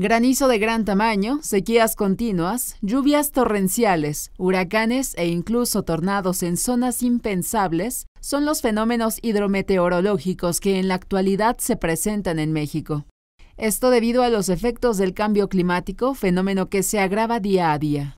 Granizo de gran tamaño, sequías continuas, lluvias torrenciales, huracanes e incluso tornados en zonas impensables son los fenómenos hidrometeorológicos que en la actualidad se presentan en México. Esto debido a los efectos del cambio climático, fenómeno que se agrava día a día.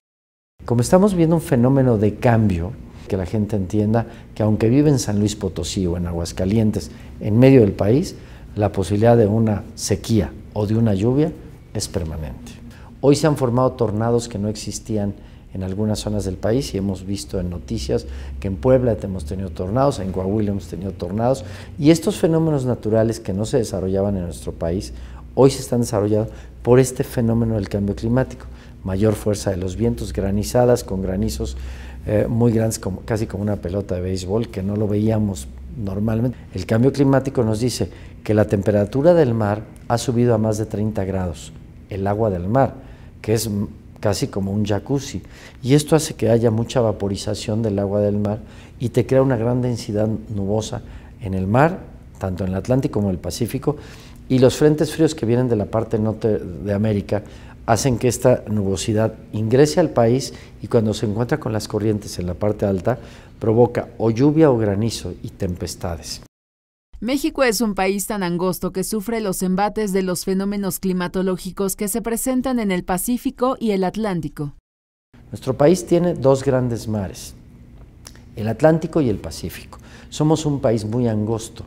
Como estamos viendo un fenómeno de cambio, que la gente entienda que aunque vive en San Luis Potosí o en Aguascalientes, en medio del país, la posibilidad de una sequía o de una lluvia es permanente. Hoy se han formado tornados que no existían en algunas zonas del país y hemos visto en noticias que en Puebla hemos tenido tornados, en Coahuila hemos tenido tornados y estos fenómenos naturales que no se desarrollaban en nuestro país hoy se están desarrollando por este fenómeno del cambio climático, mayor fuerza de los vientos, granizadas con granizos eh, muy grandes, casi como una pelota de béisbol que no lo veíamos normalmente. El cambio climático nos dice que la temperatura del mar ha subido a más de 30 grados el agua del mar, que es casi como un jacuzzi. Y esto hace que haya mucha vaporización del agua del mar y te crea una gran densidad nubosa en el mar, tanto en el Atlántico como en el Pacífico. Y los frentes fríos que vienen de la parte norte de América hacen que esta nubosidad ingrese al país y cuando se encuentra con las corrientes en la parte alta provoca o lluvia o granizo y tempestades. México es un país tan angosto que sufre los embates de los fenómenos climatológicos que se presentan en el Pacífico y el Atlántico. Nuestro país tiene dos grandes mares, el Atlántico y el Pacífico. Somos un país muy angosto,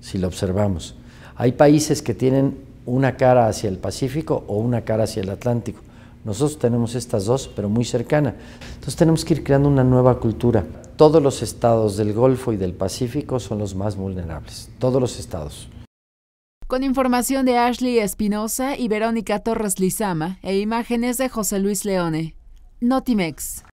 si lo observamos. Hay países que tienen una cara hacia el Pacífico o una cara hacia el Atlántico. Nosotros tenemos estas dos, pero muy cercana. Entonces tenemos que ir creando una nueva cultura. Todos los estados del Golfo y del Pacífico son los más vulnerables, todos los estados. Con información de Ashley Espinosa y Verónica Torres Lizama e imágenes de José Luis Leone. Notimex.